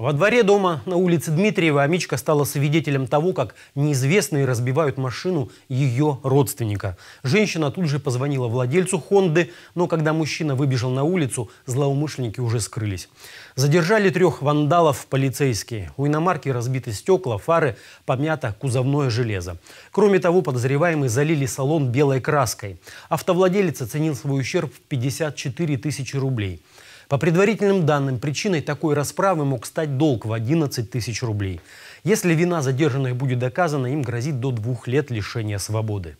Во дворе дома на улице Дмитриева Амичка стала свидетелем того, как неизвестные разбивают машину ее родственника. Женщина тут же позвонила владельцу «Хонды», но когда мужчина выбежал на улицу, злоумышленники уже скрылись. Задержали трех вандалов полицейские. У иномарки разбиты стекла, фары, помято кузовное железо. Кроме того, подозреваемые залили салон белой краской. Автовладелец оценил свой ущерб в 54 тысячи рублей. По предварительным данным, причиной такой расправы мог стать долг в 11 тысяч рублей. Если вина задержанных будет доказана, им грозит до двух лет лишения свободы.